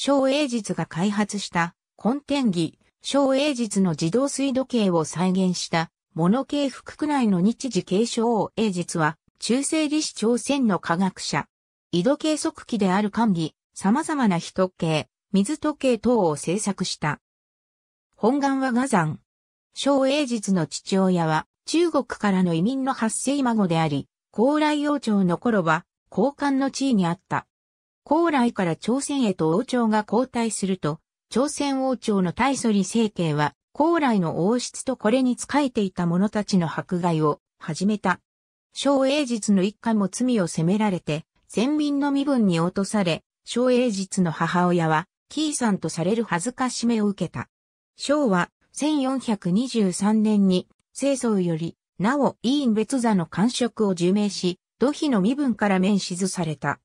小英実が開発した、根天儀、小英実の自動水時計を再現した、モノ系副区内の日時計小英実は、中世李氏朝鮮の科学者。緯度計測器である管理、様々な人計、水時計等を制作した。本願は雅山。小英実の父親は、中国からの移民の発生孫であり、高麗王朝の頃は、高官の地位にあった。高麗から朝鮮へと王朝が交代すると、朝鮮王朝の大祖李政権は、高麗の王室とこれに仕えていた者たちの迫害を始めた。昭英実の一家も罪を責められて、先民の身分に落とされ、昭英実の母親は、キーさんとされる恥ずかしめを受けた。昭和1423年に、清掃より、なお、委員別座の官職を受命し、土肥の身分から免しされた。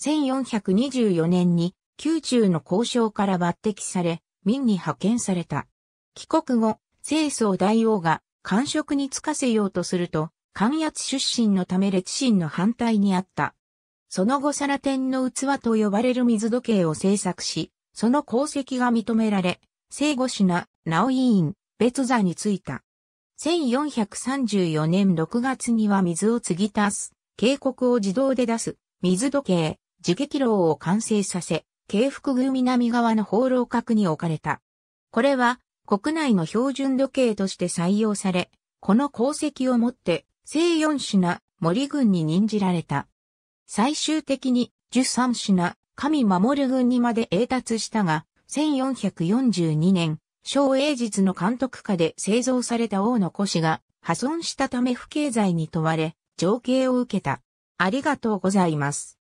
1424年に宮中の交渉から抜擢され、明に派遣された。帰国後、清掃大王が官職に就かせようとすると、官圧出身のため列心の反対にあった。その後サラテンの器と呼ばれる水時計を制作し、その功績が認められ、聖護品、直委員、別座に就いた。1434年6月には水を継ぎ足す、警告を自動で出す、水時計、自撃楼を完成させ、京福宮南側の放浪閣に置かれた。これは国内の標準時計として採用され、この功績をもって、正四品、森軍に任じられた。最終的に、十三品、神守軍にまで栄達したが、1442年、昭永実の監督下で製造された王の腰が破損したため不敬罪に問われ、情景を受けた。ありがとうございます。